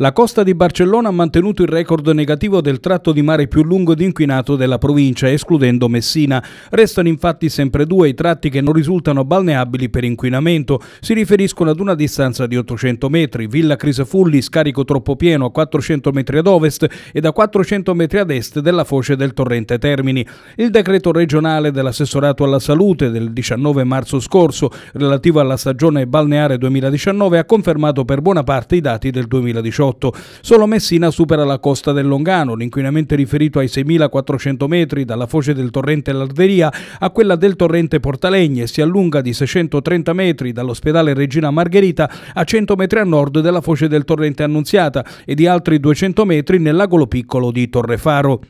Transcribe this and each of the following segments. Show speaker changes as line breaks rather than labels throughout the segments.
La costa di Barcellona ha mantenuto il record negativo del tratto di mare più lungo ed inquinato della provincia, escludendo Messina. Restano infatti sempre due i tratti che non risultano balneabili per inquinamento. Si riferiscono ad una distanza di 800 metri, Villa Crisafulli, scarico troppo pieno a 400 metri ad ovest e da 400 metri ad est della foce del torrente Termini. Il decreto regionale dell'assessorato alla salute del 19 marzo scorso, relativo alla stagione balneare 2019, ha confermato per buona parte i dati del 2018. 2018. Solo Messina supera la costa del Longano, l'inquinamento è riferito ai 6.400 metri dalla foce del torrente Larderia a quella del torrente Portalegne e si allunga di 630 metri dall'ospedale Regina Margherita a 100 metri a nord della foce del torrente Annunziata e di altri 200 metri nel lagolo piccolo di Torrefaro.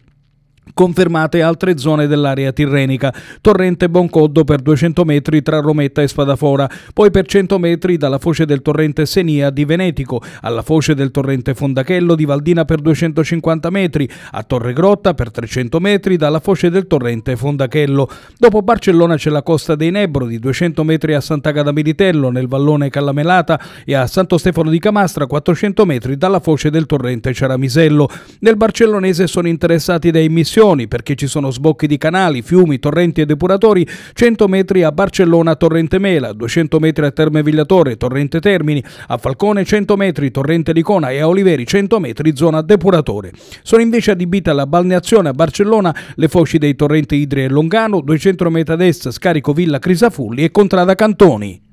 Confermate altre zone dell'area tirrenica, torrente Boncoddo per 200 metri tra Rometta e Spadafora, poi per 100 metri dalla foce del torrente Senia di Venetico alla foce del torrente Fondachello di Valdina per 250 metri, a Torre Grotta per 300 metri dalla foce del torrente Fondachello. Dopo Barcellona c'è la costa dei Nebro di 200 metri a Sant'Agata Militello nel vallone Callamelata e a Santo Stefano di Camastra 400 metri dalla foce del torrente Ceramisello. Nel barcellonese sono interessati dai missionari connessioni perché ci sono sbocchi di canali, fiumi, torrenti e depuratori, 100 metri a Barcellona Torrente Mela, 200 metri a Terme Vigliatore, Torrente Termini, a Falcone 100 metri, Torrente Licona e a Oliveri 100 metri zona depuratore. Sono invece adibite alla balneazione a Barcellona le foci dei torrenti Idri e Longano, 200 metri a destra scarico Villa Crisafulli e Contrada Cantoni.